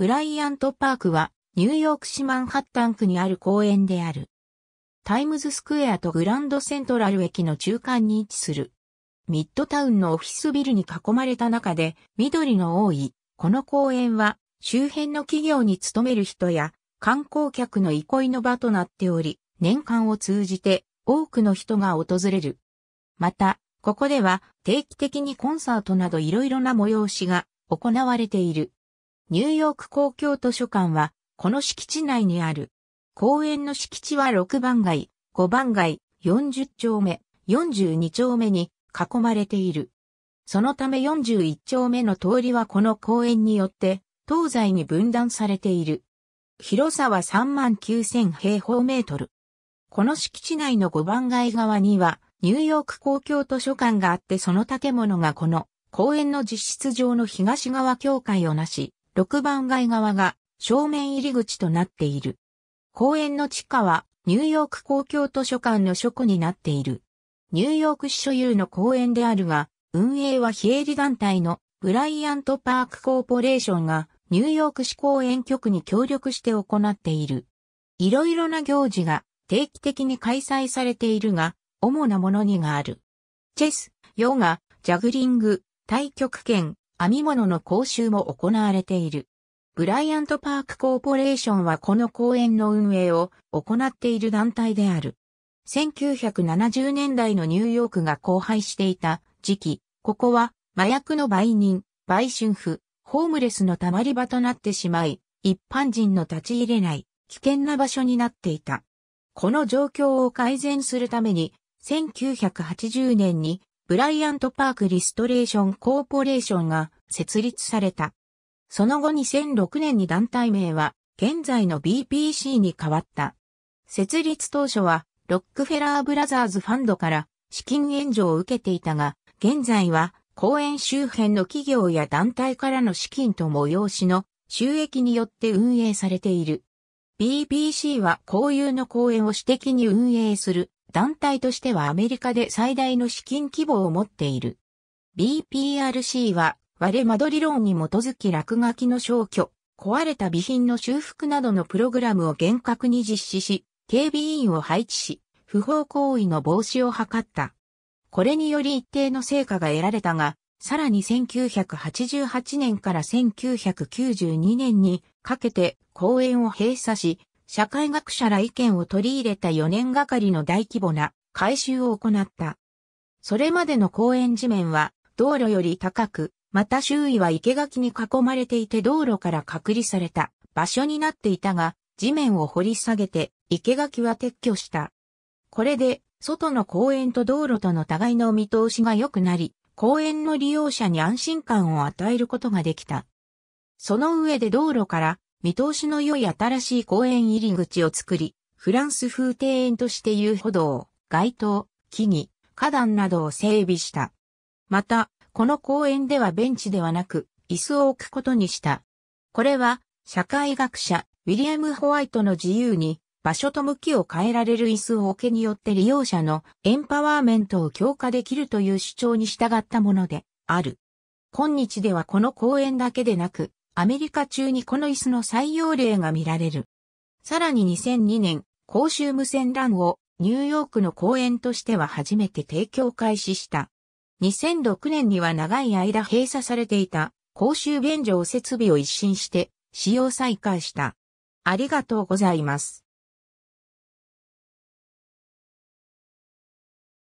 ブライアント・パークは、ニューヨーク市マンハッタン区にある公園である。タイムズスクエアとグランドセントラル駅の中間に位置する。ミッドタウンのオフィスビルに囲まれた中で、緑の多い、この公園は、周辺の企業に勤める人や、観光客の憩いの場となっており、年間を通じて多くの人が訪れる。また、ここでは定期的にコンサートなど色々な催しが行われている。ニューヨーク公共図書館は、この敷地内にある。公園の敷地は6番街、5番街、40丁目、42丁目に囲まれている。そのため41丁目の通りはこの公園によって東西に分断されている。広さは3万9000平方メートル。この敷地内の5番街側にはニューヨーク公共図書館があってその建物がこの公園の実質上の東側境界をなし、6番街側が正面入り口となっている。公園の地下はニューヨーク公共図書館の書庫になっている。ニューヨーク市所有の公園であるが、運営は非営利団体のブライアントパークコーポレーションがニューヨーク市公園局に協力して行っている。いろいろな行事が定期的に開催されているが、主なものにがある。チェス、ヨガ、ジャグリング、太極拳、編み物の講習も行われている。ブライアントパークコーポレーションはこの公園の運営を行っている団体である。1970年代のニューヨークが荒廃していた時期、ここは麻薬の売人、売春婦、ホームレスの溜まり場となってしまい、一般人の立ち入れない危険な場所になっていた。この状況を改善するために、1980年にブライアント・パーク・リストレーション・コーポレーションが設立された。その後2006年に団体名は現在の BPC に変わった。設立当初はロックフェラー・ブラザーズ・ファンドから資金援助を受けていたが、現在は公園周辺の企業や団体からの資金と催しの収益によって運営されている。BPC は公有の公園を私的に運営する団体としてはアメリカで最大の資金規模を持っている。BPRC は我間取り論に基づき落書きの消去、壊れた備品の修復などのプログラムを厳格に実施し、警備員を配置し、不法行為の防止を図った。これにより一定の成果が得られたが、さらに1988年から1992年にかけて公園を閉鎖し、社会学者ら意見を取り入れた4年がかりの大規模な改修を行った。それまでの公園地面は道路より高く、また周囲は生垣に囲まれていて道路から隔離された場所になっていたが、地面を掘り下げて生垣は撤去した。これで外の公園と道路との互いの見通しが良くなり、公園の利用者に安心感を与えることができた。その上で道路から見通しの良い新しい公園入り口を作り、フランス風庭園として遊歩道、街灯、木々、花壇などを整備した。また、この公園ではベンチではなく、椅子を置くことにした。これは、社会学者、ウィリアム・ホワイトの自由に、場所と向きを変えられる椅子を置けによって利用者のエンパワーメントを強化できるという主張に従ったものである。今日ではこの公園だけでなく、アメリカ中にこの椅子の採用例が見られる。さらに2002年、公衆無線 LAN をニューヨークの公園としては初めて提供開始した。2006年には長い間閉鎖されていた公衆所を設備を一新して使用再開した。ありがとうございます。